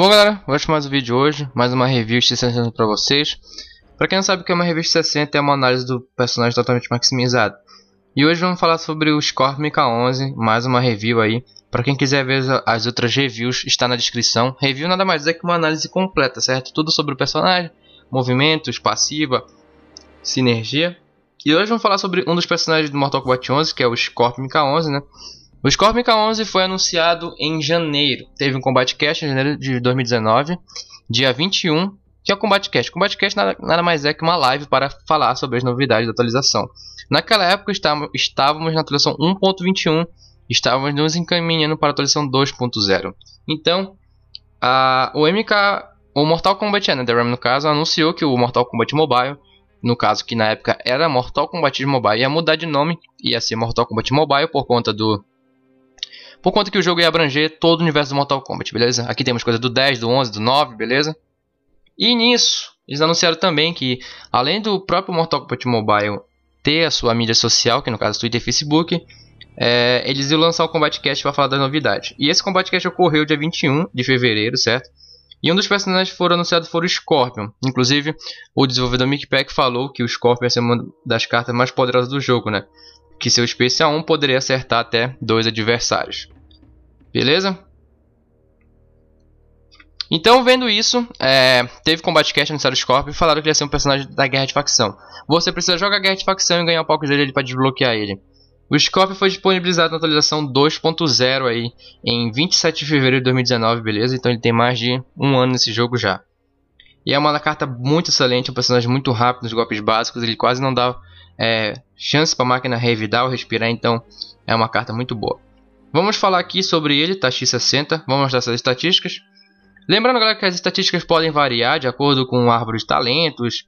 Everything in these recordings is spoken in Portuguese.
Bom galera, vou acho mais um vídeo hoje, mais uma de 60 para vocês. Para quem não sabe o que é uma revista 60, é uma análise do personagem totalmente maximizado. E hoje vamos falar sobre o Scorpion MK11, mais uma review aí. Para quem quiser ver as outras reviews, está na descrição. Review nada mais é que uma análise completa, certo? Tudo sobre o personagem, movimentos, passiva, sinergia. E hoje vamos falar sobre um dos personagens do Mortal Kombat 11, que é o Scorpion MK11, né? O Scorpion mk 11 foi anunciado em janeiro. Teve um Combat Cast em janeiro de 2019, dia 21, que é o Combat Cast. O Combat Cast nada, nada mais é que uma live para falar sobre as novidades da atualização. Naquela época estávamos na atualização 1.21, estávamos nos encaminhando para a atualização 2.0. Então, a, o MK, o Mortal Kombat é, Netherrealm né, no caso, anunciou que o Mortal Kombat Mobile no caso que na época era Mortal Kombat Mobile, ia mudar de nome, ia ser Mortal Kombat Mobile por conta do por conta que o jogo ia abranger todo o universo do Mortal Kombat, beleza? Aqui temos coisa do 10, do 11, do 9, beleza? E nisso, eles anunciaram também que, além do próprio Mortal Kombat Mobile ter a sua mídia social, que no caso é Twitter e Facebook, é, eles iam lançar o Combat Cast para falar das novidades. E esse Combat Cast ocorreu dia 21 de fevereiro, certo? E um dos personagens que foram anunciados foi o Scorpion. Inclusive, o desenvolvedor Mick Peck falou que o Scorpion ia ser uma das cartas mais poderosas do jogo, né? Que seu Space A1 poderia acertar até dois adversários. Beleza? Então, vendo isso, é, teve combate Cast no Starscorp e falaram que ele ia ser um personagem da Guerra de Facção. Você precisa jogar a Guerra de Facção e ganhar o palco dele para desbloquear ele. O Scorpion foi disponibilizado na atualização 2.0 aí em 27 de fevereiro de 2019, beleza? Então ele tem mais de um ano nesse jogo já. E é uma carta muito excelente, um personagem muito rápido nos golpes básicos, ele quase não dá é, chance para a máquina revidar ou respirar, então é uma carta muito boa. Vamos falar aqui sobre ele, tá X60, vamos mostrar essas estatísticas. Lembrando, galera, que as estatísticas podem variar de acordo com árvore de talentos,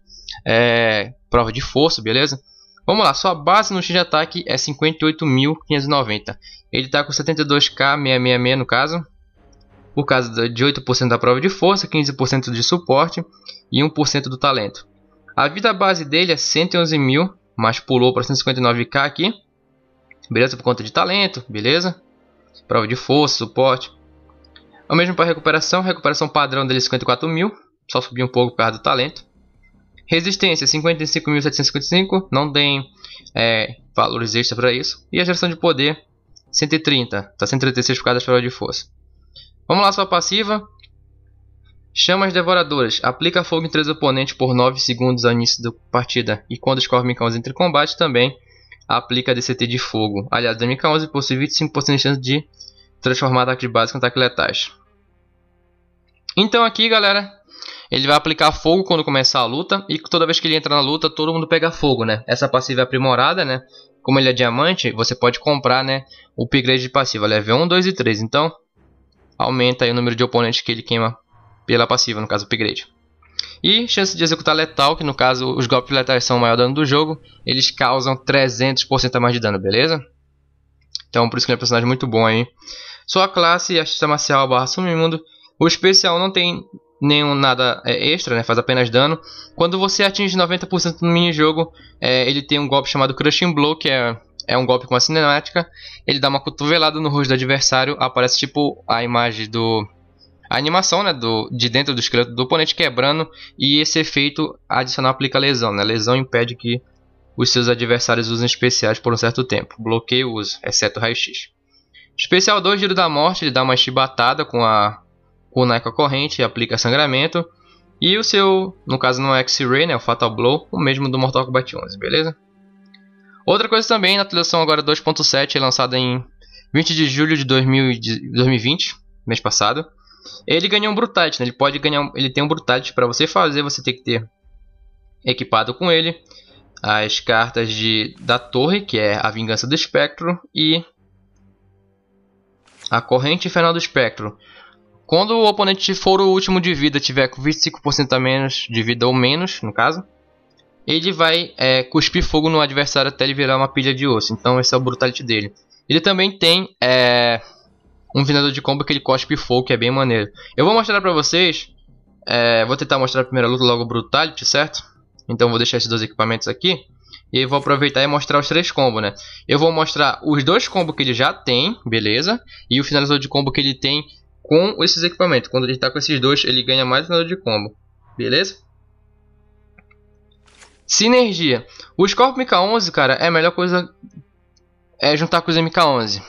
é, prova de força, beleza? Vamos lá, sua base no X de ataque é 58.590. Ele tá com 72k, 666 no caso. Por causa de 8% da prova de força, 15% de suporte e 1% do talento. A vida base dele é 111 mil, mas pulou para 159k aqui. Beleza? Por conta de talento, beleza? prova de força, suporte. É o mesmo para recuperação, recuperação padrão dele 54 é mil, só subir um pouco por causa do talento. Resistência 55.755, não tem é, valores extra para isso. E a geração de poder 130, está 136 por causa das prova de força. Vamos lá, sua passiva. Chamas devoradoras. Aplica fogo em três oponentes por 9 segundos ao início da partida e quando os cormicãos entre combate também aplica DCT de fogo. Aliás, mk 11 possui 25% de chance de transformar ataques básicos em ataques letais. Então aqui, galera, ele vai aplicar fogo quando começar a luta. E toda vez que ele entra na luta, todo mundo pega fogo, né? Essa passiva é aprimorada, né? Como ele é diamante, você pode comprar, né? O upgrade de passiva, level 1, 2 e 3. Então, aumenta aí o número de oponentes que ele queima pela passiva, no caso, upgrade. E chance de executar letal, que no caso os golpes letais são o maior dano do jogo, eles causam 300% a mais de dano, beleza? Então por isso que ele é um personagem muito bom aí. Sua classe, artista marcial barra sumimundo. O especial não tem nenhum nada é, extra, né? faz apenas dano. Quando você atinge 90% no minijogo, é, ele tem um golpe chamado Crushing Blow, que é, é um golpe com a cinemática. Ele dá uma cotovelada no rosto do adversário, aparece tipo a imagem do a animação né, do, de dentro do esqueleto do oponente quebrando e esse efeito adicional aplica lesão. Né? Lesão impede que os seus adversários usem especiais por um certo tempo. Bloqueia o uso, exceto raio-x. Especial 2, Giro da Morte, ele dá uma chibatada com a Kunai com corrente e aplica sangramento. E o seu, no caso não é X-Ray, né, é o Fatal Blow, o mesmo do Mortal Kombat 11, beleza? Outra coisa também, na atualização agora 2.7, lançada em 20 de julho de 2020, mês passado. Ele ganhou um Brutality, né? Ele pode ganhar, ele tem um Brutality para você fazer, você tem que ter equipado com ele as cartas de da torre, que é a vingança do espectro e a corrente infernal do espectro. Quando o oponente for o último de vida, tiver com 25% a menos de vida ou menos, no caso, ele vai é, cuspir fogo no adversário até ele virar uma pilha de osso. Então esse é o brutality dele. Ele também tem é, um vendedor de combo que ele cospe fogo, que é bem maneiro. Eu vou mostrar pra vocês. É, vou tentar mostrar a primeira luta logo Brutality, certo? Então vou deixar esses dois equipamentos aqui. E aí vou aproveitar e mostrar os três combos, né? Eu vou mostrar os dois combos que ele já tem, beleza? E o finalizador de combo que ele tem com esses equipamentos. Quando ele tá com esses dois, ele ganha mais finalizador de combo, beleza? Sinergia. O Scorpion MK11, cara, é a melhor coisa é juntar com os MK11.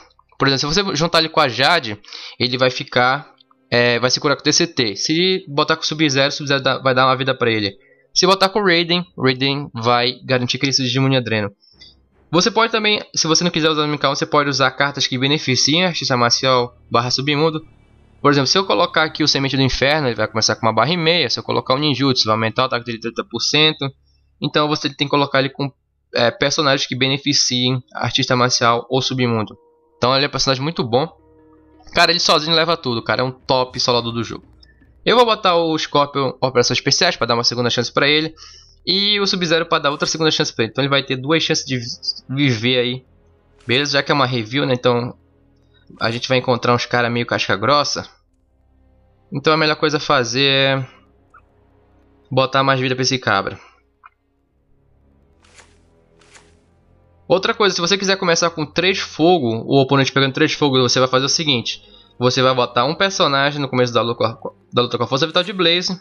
Por exemplo, se você juntar ele com a Jade, ele vai ficar. É, vai se curar com TCT. Se botar com Sub-Zero, Sub-Zero vai dar uma vida para ele. Se botar com Raiden, Raiden vai garantir que ele de desmune Adreno. Você pode também, se você não quiser usar o MK1, você pode usar cartas que beneficiem a Marcial barra Submundo. Por exemplo, se eu colocar aqui o Semente do Inferno, ele vai começar com uma barra e meia. Se eu colocar o Ninjutsu, vai aumentar o ataque dele 30%. Então você tem que colocar ele com é, personagens que beneficiem a Artista Marcial ou Submundo. Então ele é um personagem muito bom. Cara, ele sozinho leva tudo, cara. É um top solado do jogo. Eu vou botar o Scorpion Operações Especiais para dar uma segunda chance para ele. E o Sub-Zero para dar outra segunda chance para ele. Então ele vai ter duas chances de viver aí. Beleza? Já que é uma review, né? Então a gente vai encontrar uns caras meio casca grossa. Então a melhor coisa a fazer é botar mais vida para esse cabra. Outra coisa, se você quiser começar com 3 fogo, o oponente pegando 3 fogo, você vai fazer o seguinte. Você vai botar um personagem no começo da luta, da luta com a força vital de Blaze.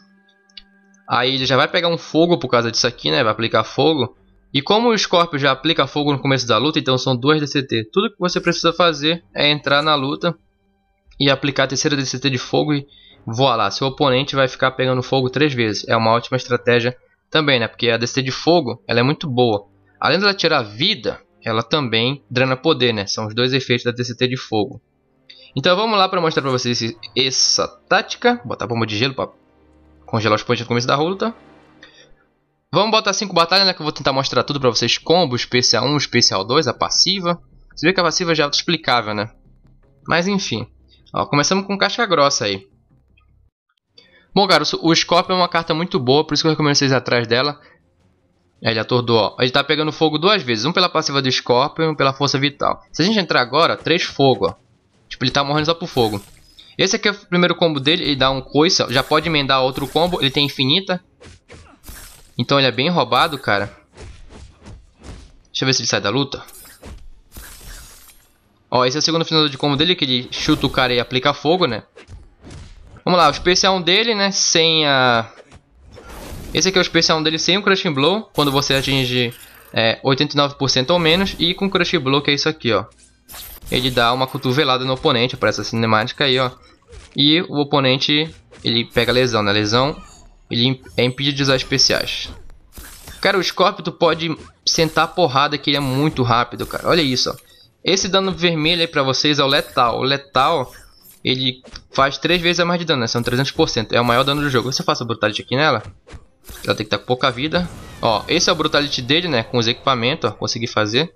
Aí ele já vai pegar um fogo por causa disso aqui, né? Vai aplicar fogo. E como o Scorpio já aplica fogo no começo da luta, então são duas DCT. Tudo que você precisa fazer é entrar na luta e aplicar a terceira DCT de fogo e voar lá. Seu oponente vai ficar pegando fogo três vezes. É uma ótima estratégia também, né? Porque a DCT de fogo ela é muito boa. Além dela tirar vida, ela também drena poder, né? São os dois efeitos da TCT de fogo. Então vamos lá para mostrar para vocês essa tática. Botar bomba de gelo para congelar os pontos no começo da luta. Vamos botar 5 batalhas, né? Que eu vou tentar mostrar tudo para vocês. Combo, especial 1, especial 2, a passiva. Você vê que a passiva já é auto-explicável, né? Mas enfim. Ó, começamos com caixa grossa aí. Bom, cara, o Scorpion é uma carta muito boa, por isso que eu recomendo vocês atrás dela. Ele atordou ó Ele tá pegando fogo duas vezes. Um pela passiva do Scorpion e um pela força vital. Se a gente entrar agora, três fogo, ó. Tipo, ele tá morrendo só pro fogo. Esse aqui é o primeiro combo dele. Ele dá um coice, ó. Já pode emendar outro combo. Ele tem infinita. Então ele é bem roubado, cara. Deixa eu ver se ele sai da luta. Ó, esse é o segundo final de combo dele, que ele chuta o cara e aplica fogo, né? Vamos lá, o especial dele, né? Sem a... Esse aqui é o especial dele sem o Crushing Blow, quando você atinge é, 89% ou menos, e com Crushing Blow, que é isso aqui, ó. Ele dá uma cotovelada no oponente, aparece essa cinemática aí, ó. E o oponente, ele pega lesão, né? Lesão, ele é impedido de usar especiais. Cara, o Scorpio tu pode sentar porrada que ele é muito rápido, cara. Olha isso, ó. Esse dano vermelho aí pra vocês é o letal. O letal, ele faz 3 vezes a mais de dano, né? São 300%. É o maior dano do jogo. Você faz a brutality aqui nela, ela tem que estar com pouca vida. Ó, esse é o brutality dele, né? Com os equipamentos, ó. Consegui fazer.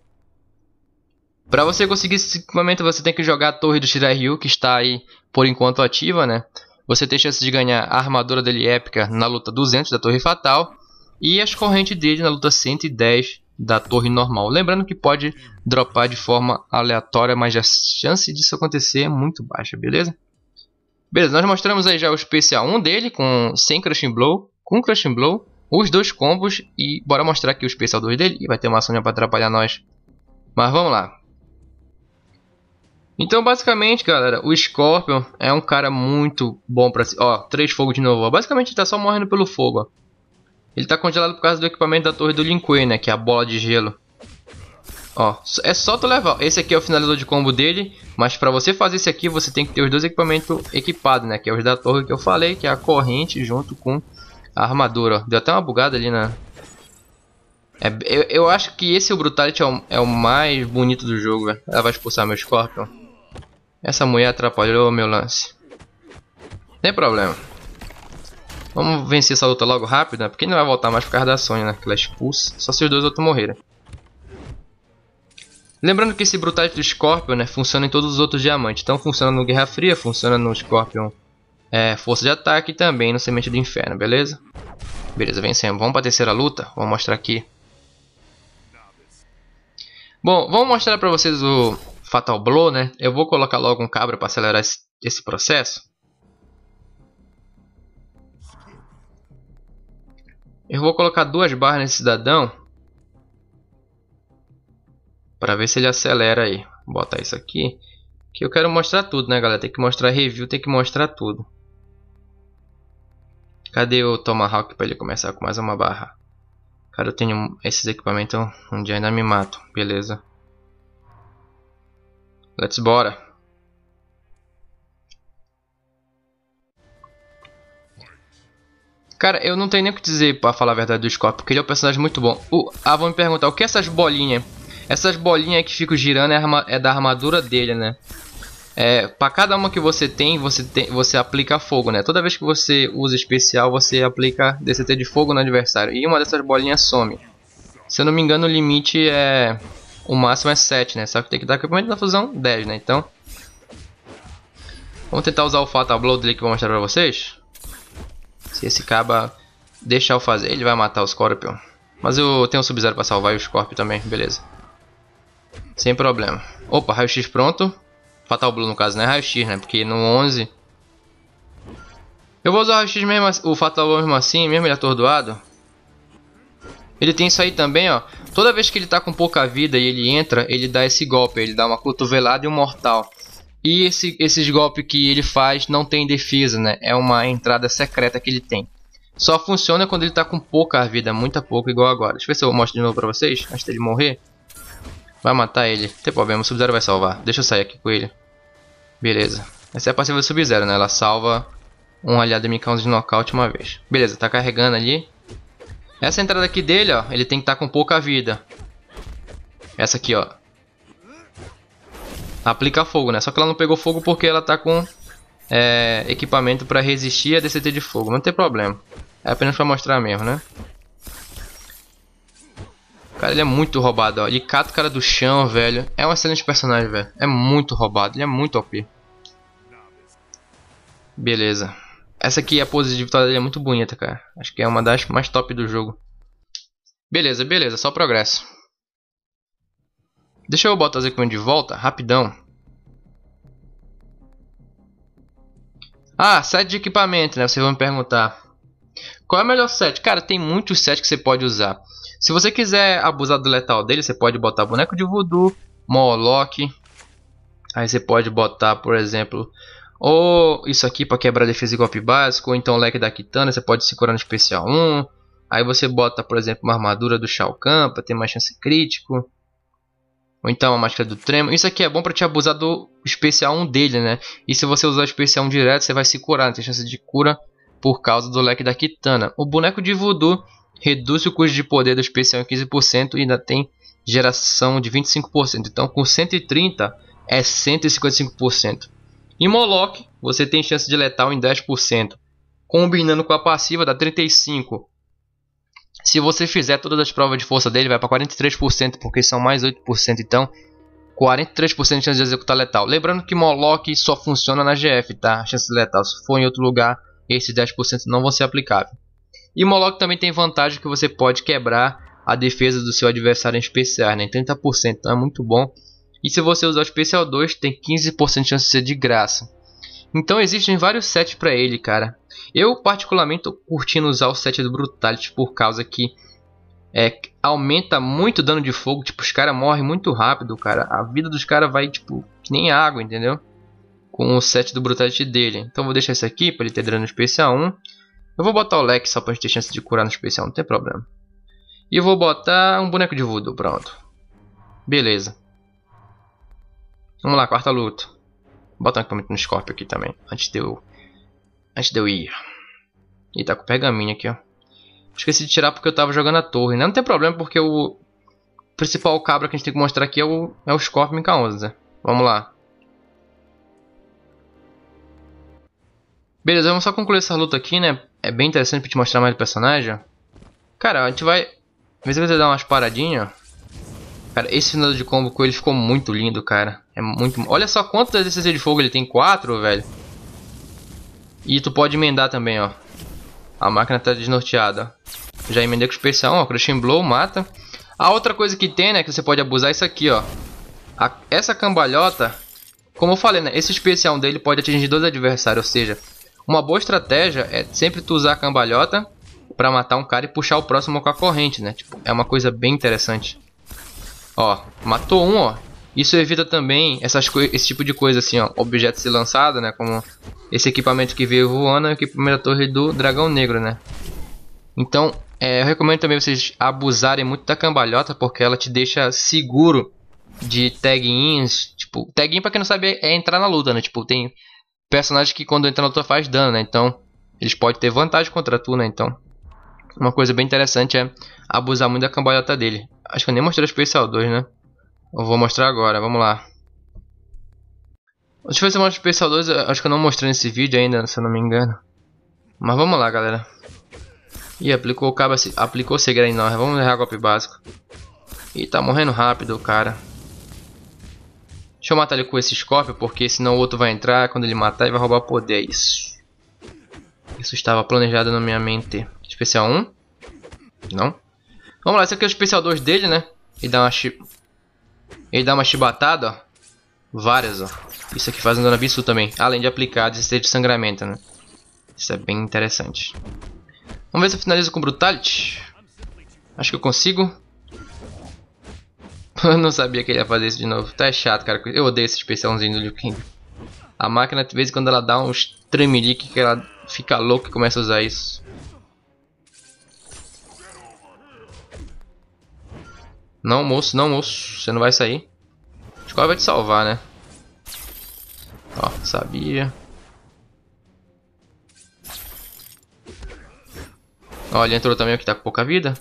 Pra você conseguir esse equipamento, você tem que jogar a torre do Shiryu que está aí, por enquanto, ativa, né? Você tem chance de ganhar a armadura dele épica na luta 200 da torre fatal. E as correntes dele na luta 110 da torre normal. Lembrando que pode dropar de forma aleatória, mas a chance disso acontecer é muito baixa, beleza? Beleza, nós mostramos aí já o especial 1 dele, com 100 Crushing Blow com Crushing Blow, os dois combos e bora mostrar aqui o especial 2 dele. vai ter uma ação para atrapalhar nós. Mas vamos lá. Então, basicamente, galera, o Scorpion é um cara muito bom pra se... Ó, três fogos de novo. Ó. Basicamente, ele tá só morrendo pelo fogo, ó. Ele tá congelado por causa do equipamento da torre do Lin Kuei, né? Que é a bola de gelo. Ó, é só tu levar. Esse aqui é o finalizador de combo dele. Mas pra você fazer esse aqui, você tem que ter os dois equipamentos equipados, né? Que é os da torre que eu falei, que é a corrente junto com a armadura, ó. Deu até uma bugada ali na... É, eu, eu, acho que esse o Brutality é o, é o mais bonito do jogo, velho. Ela vai expulsar meu Scorpion. Essa mulher atrapalhou meu lance. Tem problema. Vamos vencer essa luta logo rápido, né? Porque não vai voltar mais por causa da Sony, né? Que ela é expulsa. Só se os dois outros morrerem. Lembrando que esse Brutality do Scorpion, né? Funciona em todos os outros diamantes. Então funciona no Guerra Fria, funciona no Scorpion é, força de ataque e também no semente do inferno, beleza? Beleza, vencemos. Vamos para a terceira luta. Vou mostrar aqui. Bom, vamos mostrar para vocês o Fatal Blow, né? Eu vou colocar logo um cabra para acelerar esse, esse processo. Eu vou colocar duas barras nesse cidadão. Para ver se ele acelera aí. Vou botar isso aqui. Que eu quero mostrar tudo, né, galera? Tem que mostrar review, tem que mostrar tudo. Cadê o Tomahawk para ele começar com mais uma barra? Cara, eu tenho esses equipamentos um dia ainda me mato. Beleza. Let's bora. Cara, eu não tenho nem o que dizer pra falar a verdade do Scorpio, porque ele é um personagem muito bom. Uh, ah, vão me perguntar, o que é essas bolinhas? Essas bolinhas que ficam girando é, é da armadura dele, né? É, para cada uma que você tem, você tem, você aplica fogo, né? Toda vez que você usa especial, você aplica DCT de fogo no adversário e uma dessas bolinhas some. Se eu não me engano, o limite é o máximo é 7, né? Só que tem que dar equipamento da fusão 10, né? Então, vamos tentar usar o Fatal Blow dele que eu vou mostrar para vocês. Se esse caba deixar eu fazer, ele vai matar o Scorpion. Mas eu tenho um Sub-Zero para salvar e o Scorpion também, beleza. Sem problema. Opa, raio-x pronto. Fatal Blue no caso, né? Raio-X, né? Porque no 11... Eu vou usar o Raio-X mesmo assim, o Fatal Blue mesmo assim, mesmo ele atordoado. Ele tem isso aí também, ó. Toda vez que ele tá com pouca vida e ele entra, ele dá esse golpe. Ele dá uma cotovelada e um mortal. E esse, esses golpes que ele faz não tem defesa, né? É uma entrada secreta que ele tem. Só funciona quando ele tá com pouca vida, muita pouco igual agora. Deixa eu ver se eu mostro de novo pra vocês, antes dele morrer. Vai matar ele. Não tem problema, o Sub-Zero vai salvar. Deixa eu sair aqui com ele. Beleza. Essa é a passiva do Sub-Zero, né? Ela salva um aliado me 11 de nocaute uma vez. Beleza, tá carregando ali. Essa entrada aqui dele, ó, ele tem que estar tá com pouca vida. Essa aqui, ó. Aplica fogo, né? Só que ela não pegou fogo porque ela tá com é, equipamento para resistir a DCT de fogo. Não tem problema. É apenas para mostrar mesmo, né? Cara, ele é muito roubado, ó. Ele cata o cara do chão, velho. É um excelente personagem, velho. É muito roubado, ele é muito OP. Beleza. Essa aqui, a pose de vitória dele é muito bonita, cara. Acho que é uma das mais top do jogo. Beleza, beleza, só progresso. Deixa eu botar o Zekman de volta, rapidão. Ah, site de equipamento, né? Vocês vão me perguntar. Qual é o melhor set? Cara, tem muitos sets que você pode usar. Se você quiser abusar do letal dele, você pode botar boneco de voodoo, Moloch. Aí você pode botar, por exemplo, ou isso aqui para quebrar defesa e golpe básico, ou então o leque da Kitana, você pode se curar no especial 1. Aí você bota, por exemplo, uma armadura do Shao Kahn para ter mais chance crítico. Ou então a máscara do tremo. Isso aqui é bom para te abusar do especial 1 dele, né? E se você usar o especial 1 direto, você vai se curar, tem chance de cura por causa do leque da Kitana. O boneco de voodoo reduz o custo de poder do especial em 15% e ainda tem geração de 25%. Então com 130 é 155%. Em Moloch, você tem chance de letal em 10%. Combinando com a passiva dá 35. Se você fizer todas as provas de força dele, vai para 43%, porque são mais 8%, então 43% de chance de executar letal. Lembrando que Moloch só funciona na GF, tá? A chance de letal. Se for em outro lugar, esses 10% não vão ser aplicáveis. E Moloch também tem vantagem que você pode quebrar a defesa do seu adversário em especial, né? 30%, então é muito bom. E se você usar o especial 2, tem 15% de chance de ser de graça. Então existem vários sets para ele, cara. Eu particularmente tô curtindo usar o set do Brutality por causa que é, aumenta muito o dano de fogo, tipo, os caras morrem muito rápido, cara. A vida dos caras vai, tipo, que nem água, entendeu? com o set do Brutality dele. Então vou deixar esse aqui para ele ter dano no especial 1. Eu vou botar o Lex só para gente ter chance de curar no especial, não tem problema. E vou botar um boneco de voodoo, pronto. Beleza. Vamos lá, quarta luta. botar um equipamento no Scorpio aqui também, antes de eu, antes de eu ir. E tá com pergaminho aqui, ó. Esqueci de tirar porque eu tava jogando a torre, né? Não tem problema, porque o principal cabra que a gente tem que mostrar aqui é o, é o Scorpion K11, né? Vamos lá. Beleza, vamos só concluir essa luta aqui, né? É bem interessante pra te mostrar mais o personagem. Cara, a gente vai... Às vezes você dar umas paradinhas. Cara, esse final de combo com ele ficou muito lindo, cara. É muito... Olha só quantas DCC de fogo ele tem. Quatro, velho. E tu pode emendar também, ó. A máquina tá desnorteada. Já emendei com especial, ó. Crushing Blow, mata. A outra coisa que tem, né, que você pode abusar é isso aqui, ó. A... essa cambalhota... Como eu falei, né, esse especial dele pode atingir dois adversários, ou seja, uma boa estratégia é sempre tu usar a cambalhota para matar um cara e puxar o próximo com a corrente, né? Tipo, é uma coisa bem interessante. Ó, matou um, ó. Isso evita também essas esse tipo de coisa assim, ó. Objeto ser lançado, né? Como esse equipamento que veio voando e o equipamento da torre do dragão negro, né? Então, é, eu recomendo também vocês abusarem muito da cambalhota, porque ela te deixa seguro de tag-ins. Tipo, tag-in pra quem não sabe é entrar na luta, né? Tipo, tem personagem que quando entra na luta faz dano, né? Então, eles podem ter vantagem contra tu, né? Então, uma coisa bem interessante é abusar muito da cambalhota dele. Acho que eu nem mostrei o especial 2, né? Eu vou mostrar agora, vamos lá. Deixa eu ver se eu mostro o especial 2, acho que eu não mostrei nesse vídeo ainda, se eu não me engano. Mas vamos lá, galera. Ih, aplicou o cabo, aplicou o segredo em nós. Né? Vamos errar golpe básico. Ih, tá morrendo rápido o cara. Deixa eu matar ele com esse Scorpio, porque senão o outro vai entrar, quando ele matar ele vai roubar poder, é isso. Isso estava planejado na minha mente. Especial 1? Não. Vamos lá, esse aqui é o especial 2 dele, né? Ele dá uma chi... Ele dá uma chibatada, ó. Várias, ó. Isso aqui faz um dano absurdo também. Além de aplicar desistir de sangramento, né? Isso é bem interessante. Vamos ver se eu finalizo com Brutality. Acho que eu consigo. eu não sabia que ele ia fazer isso de novo. Tá chato, cara. Eu odeio esse especialzinho do Liu Kang. A máquina, de vez em quando, ela dá uns tremelique que ela fica louca e começa a usar isso. Não, moço, não, moço. Você não vai sair. que ela vai te salvar, né? Ó, sabia. Ó, ele entrou também, o que tá com pouca vida.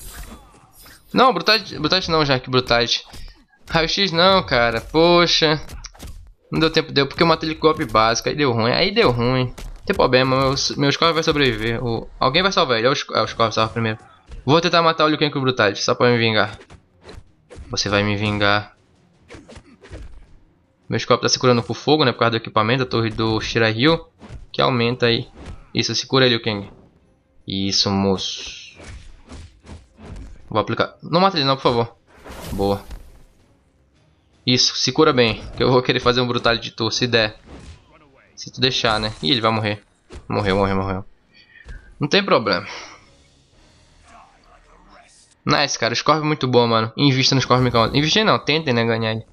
Não, Brutade, Brutade não, já que Brutade Raio-X não, cara. Poxa. Não deu tempo, deu. Porque eu matei ele com golpe básico. Aí deu ruim. Aí deu ruim. Não tem problema. Meu, meu vai sobreviver. O, alguém vai salvar ele. É o, é o Scorpion salva primeiro. Vou tentar matar o Liu Kang com Brutality. Só pra me vingar. Você vai me vingar. Meu Scorpion tá se curando o fogo, né? Por causa do equipamento. A torre do Shirahil. Que aumenta aí. Isso, se cura Liu Kang. Isso, moço. Vou aplicar. Não mata ele não, por favor. Boa. Isso, se cura bem, que eu vou querer fazer um brutal de tu, se der. Se tu deixar, né? Ih, ele vai morrer. Morreu, morreu, morreu. Não tem problema. Nice, cara. O é muito bom, mano. Invista no Scorpio Counter. Investir não, tentem, né, ganhar ele.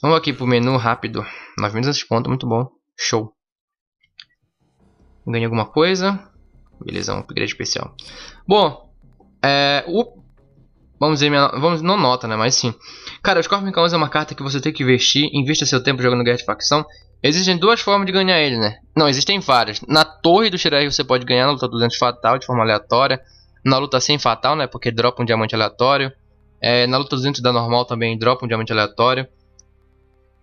Vamos aqui pro menu rápido. 900 pontos, muito bom. Show. Ganhei alguma coisa. Beleza, um upgrade especial. Bom, é, o Vamos dizer, minha, vamos, não nota, né? Mas sim. Cara, os Cosmic Clowns é uma carta que você tem que investir, invista seu tempo jogando guerra de facção. Existem duas formas de ganhar ele, né? Não, existem várias. Na torre do Shirai você pode ganhar na luta 200 fatal, de forma aleatória. Na luta sem fatal, né? Porque dropa um diamante aleatório. É, na luta 200 da normal também dropa um diamante aleatório.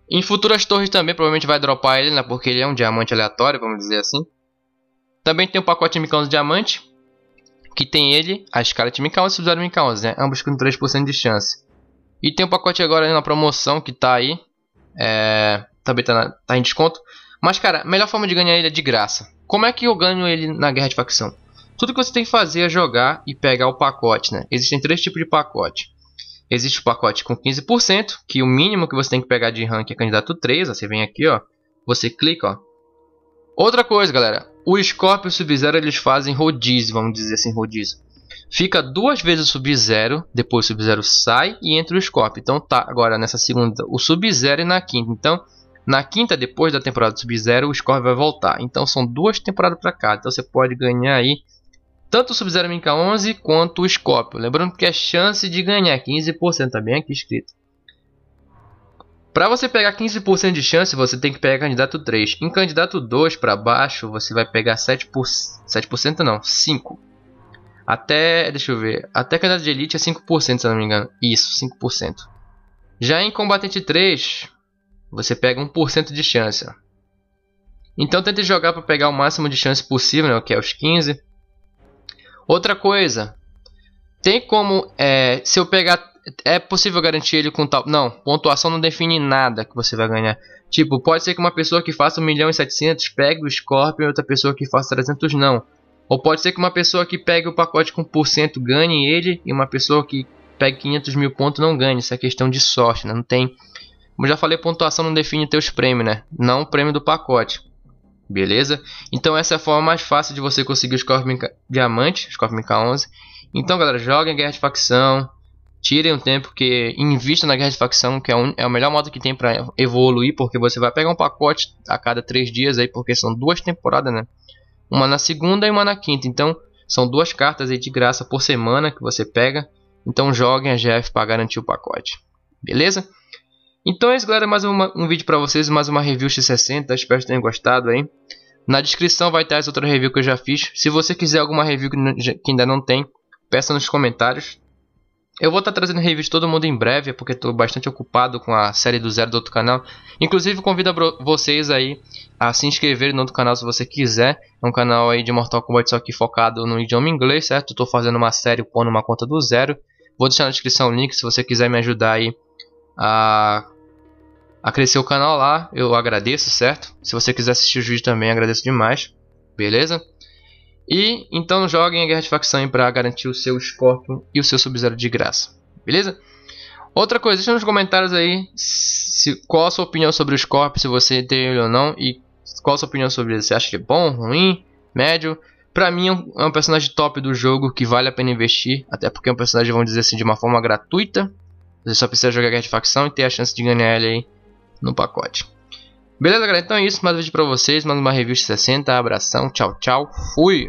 Em futuras torres também provavelmente vai dropar ele, né? Porque ele é um diamante aleatório, vamos dizer assim. Também tem o pacote Micão de Diamante, que tem ele, a Scarlet Minkhouse e o Zero Minkhouse, né? Ambos com 3% de chance. E tem o um pacote agora na promoção que tá aí. É, também tá, na, tá, em desconto. Mas, cara, a melhor forma de ganhar ele é de graça. Como é que eu ganho ele na guerra de facção? Tudo que você tem que fazer é jogar e pegar o pacote, né? Existem três tipos de pacote. Existe o pacote com 15%, que o mínimo que você tem que pegar de rank é candidato 3. Ó, você vem aqui, ó. Você clica, ó. Outra coisa, galera. O Scorpio e o Sub-Zero eles fazem rodízio, vamos dizer assim, rodízio. Fica duas vezes o Sub-Zero, depois o Sub-Zero sai e entra o Scorpio. Então tá agora nessa segunda o Sub-Zero e na quinta. Então na quinta, depois da temporada do Sub-Zero, o Scorpio vai voltar. Então são duas temporadas para cá. Então você pode ganhar aí tanto o Sub-Zero Minca 11 quanto o Scorpio. Lembrando que é chance de ganhar 15%, tá bem aqui escrito. Para você pegar 15% de chance, você tem que pegar candidato 3. Em candidato 2 para baixo, você vai pegar 7%, por... 7% não, 5. Até, deixa eu ver, até candidato de elite é 5%, se eu não me engano. Isso, 5%. Já em combatente 3, você pega 1% de chance. Então tente jogar para pegar o máximo de chance possível, né, que é os 15. Outra coisa, tem como, é, se eu pegar é possível garantir ele com tal. Não, pontuação não define nada que você vai ganhar. Tipo, pode ser que uma pessoa que faça 1 milhão e 700 pegue o Scorpion e outra pessoa que faça 300 não. Ou pode ser que uma pessoa que pegue o pacote com por ganhe ele e uma pessoa que pegue 500 mil pontos não ganhe. Isso é questão de sorte, né? Não tem. Como já falei, pontuação não define teus prêmios, né? Não o prêmio do pacote. Beleza? Então essa é a forma mais fácil de você conseguir o Scorpion Diamante, Scorpion K11. Então, galera, joguem Guerra de Facção tirem o tempo que invista na guerra de facção, que é, um, é o melhor modo que tem para evoluir, porque você vai pegar um pacote a cada três dias aí, porque são duas temporadas, né? Uma na segunda e uma na quinta. Então, são duas cartas aí de graça por semana que você pega. Então, joguem a GF para garantir o pacote. Beleza? Então é isso, galera. Mais uma, um vídeo para vocês, mais uma review X60. Espero que tenham gostado aí. Na descrição vai estar as outras reviews que eu já fiz. Se você quiser alguma review que, que ainda não tem, peça nos comentários. Eu vou estar tá trazendo review de todo mundo em breve, porque estou bastante ocupado com a série do zero do outro canal. Inclusive, convido vocês aí a se inscreverem no outro canal se você quiser. É um canal aí de Mortal Kombat só que focado no idioma inglês, certo? Estou fazendo uma série pondo uma conta do zero. Vou deixar na descrição o link se você quiser me ajudar aí a, a crescer o canal lá. Eu agradeço, certo? Se você quiser assistir o vídeo também, agradeço demais. Beleza? E então joguem a Guerra de Facção para garantir o seu Scorpion e o seu Sub-Zero de graça. Beleza? Outra coisa, deixa nos comentários aí se, qual a sua opinião sobre o Scorpion, se você tem ele ou não. E qual a sua opinião sobre ele. Você acha ele bom, ruim, médio? Pra mim é um, é um personagem top do jogo que vale a pena investir. Até porque é um personagem, vamos dizer assim, de uma forma gratuita. Você só precisa jogar Guerra de Facção e ter a chance de ganhar ele aí no pacote. Beleza, galera? Então é isso. Mais um vídeo pra vocês. Mais uma review 60. Abração. Tchau, tchau. Fui!